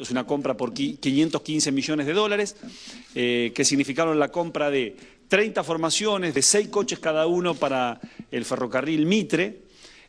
Es una compra por 515 millones de dólares, eh, que significaron la compra de 30 formaciones, de 6 coches cada uno para el ferrocarril Mitre.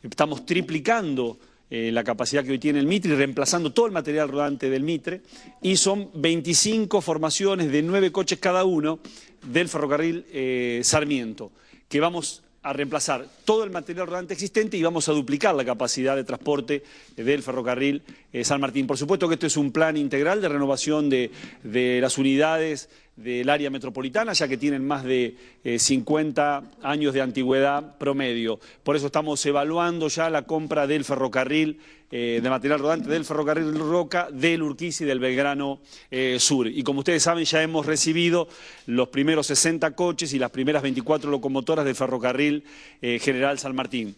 Estamos triplicando eh, la capacidad que hoy tiene el Mitre y reemplazando todo el material rodante del Mitre. Y son 25 formaciones de 9 coches cada uno del ferrocarril eh, Sarmiento, que vamos a reemplazar todo el material rodante existente y vamos a duplicar la capacidad de transporte del ferrocarril eh, San Martín. Por supuesto que esto es un plan integral de renovación de, de las unidades del área metropolitana, ya que tienen más de 50 eh, años de antigüedad promedio. Por eso estamos evaluando ya la compra del ferrocarril, eh, de material rodante del ferrocarril Roca, del Urquiza y del Belgrano eh, Sur. Y como ustedes saben, ya hemos recibido los primeros 60 coches y las primeras 24 locomotoras del ferrocarril General San Martín.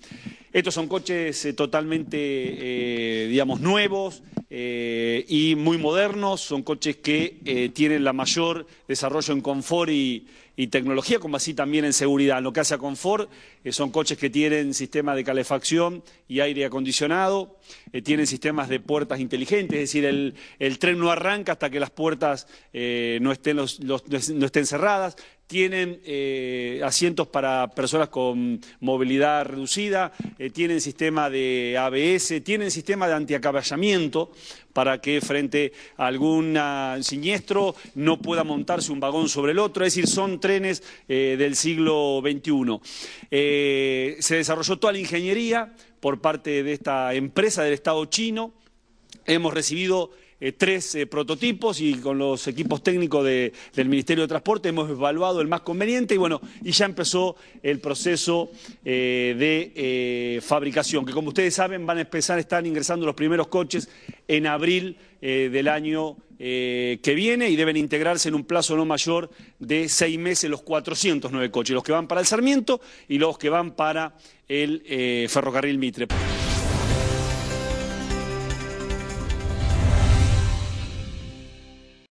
Estos son coches totalmente, digamos, nuevos, eh, y muy modernos, son coches que eh, tienen la mayor desarrollo en confort y, tecnología, como así también en seguridad. En lo que hace a confort, eh, son coches que tienen sistema de calefacción y aire acondicionado, tienen sistemas de puertas inteligentes, es decir, el, tren no arranca hasta que las puertas no, no estén cerradas, tienen eh, asientos para personas con movilidad reducida, eh, tienen sistema de ABS, tienen sistema de antiacaballamiento para que frente a algún ah, siniestro no pueda montarse un vagón sobre el otro, es decir, son trenes eh, del siglo XXI. se desarrolló toda la ingeniería por parte de esta empresa del Estado chino, Hemos recibido eh, tres eh, prototipos y con los equipos técnicos del Ministerio de Transporte hemos evaluado el más conveniente y bueno, y ya empezó el proceso eh, de fabricación, que como ustedes saben van a empezar, están ingresando los primeros coches en abril del año que viene y deben integrarse en un plazo no mayor de seis meses los 409 coches, los que van para el Sarmiento y los que van para el ferrocarril Mitre.